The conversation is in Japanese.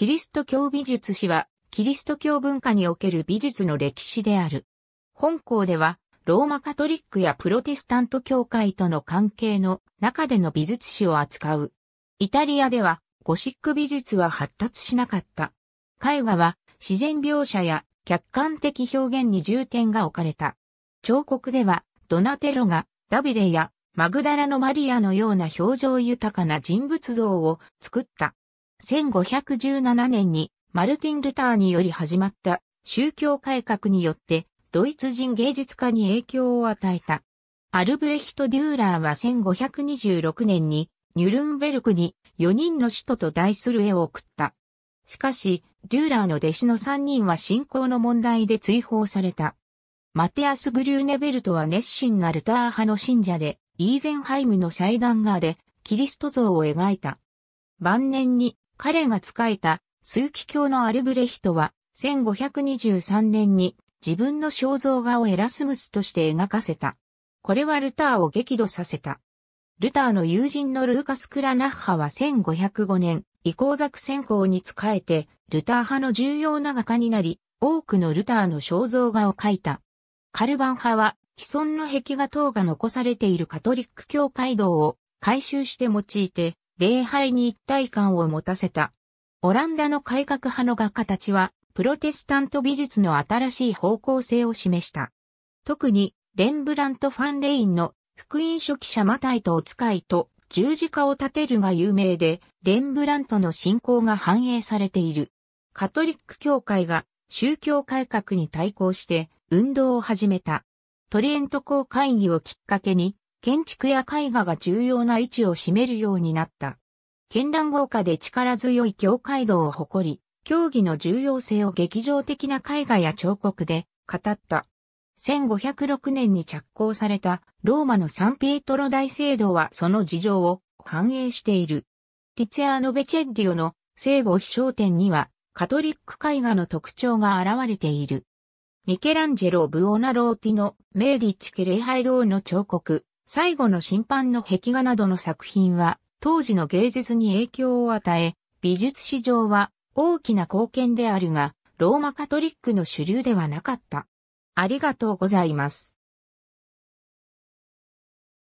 キリスト教美術史は、キリスト教文化における美術の歴史である。本校では、ローマカトリックやプロテスタント教会との関係の中での美術史を扱う。イタリアでは、ゴシック美術は発達しなかった。絵画は、自然描写や客観的表現に重点が置かれた。彫刻では、ドナテロが、ダビデやマグダラのマリアのような表情豊かな人物像を作った。1517年にマルティン・ルターにより始まった宗教改革によってドイツ人芸術家に影響を与えた。アルブレヒト・デューラーは1526年にニュルンベルクに4人の使徒と題する絵を送った。しかし、デューラーの弟子の3人は信仰の問題で追放された。マテアス・グリューネベルトは熱心なルター派の信者で、イーゼンハイムの祭壇画でキリスト像を描いた。晩年に彼が仕えた数奇教のアルブレヒトは1523年に自分の肖像画をエラスムスとして描かせた。これはルターを激怒させた。ルターの友人のルーカス・クラナッハは1505年、イコーザク先行に仕えて、ルター派の重要な画家になり、多くのルターの肖像画を描いた。カルバン派は、既存の壁画等が残されているカトリック教会堂を改修して用いて、礼拝に一体感を持たせた。オランダの改革派の画家たちは、プロテスタント美術の新しい方向性を示した。特に、レンブラント・ファン・レインの福音書記者マタイとお使いと十字架を立てるが有名で、レンブラントの信仰が反映されている。カトリック教会が宗教改革に対抗して運動を始めた。トリエント公会議をきっかけに建築や絵画が重要な位置を占めるようになった。絢爛豪華で力強い教会道を誇り、競技の重要性を劇場的な絵画や彫刻で語った。1506年に着工されたローマのサンピエトロ大聖堂はその事情を反映している。ティツヤーノ・ベチェッリオの聖母飛翔店にはカトリック絵画の特徴が現れている。ミケランジェロ・ブオナローティのメーディッチ・ケレハイドーの彫刻、最後の審判の壁画などの作品は、当時の芸術に影響を与え、美術史上は大きな貢献であるが、ローマカトリックの主流ではなかった。ありがとうございます。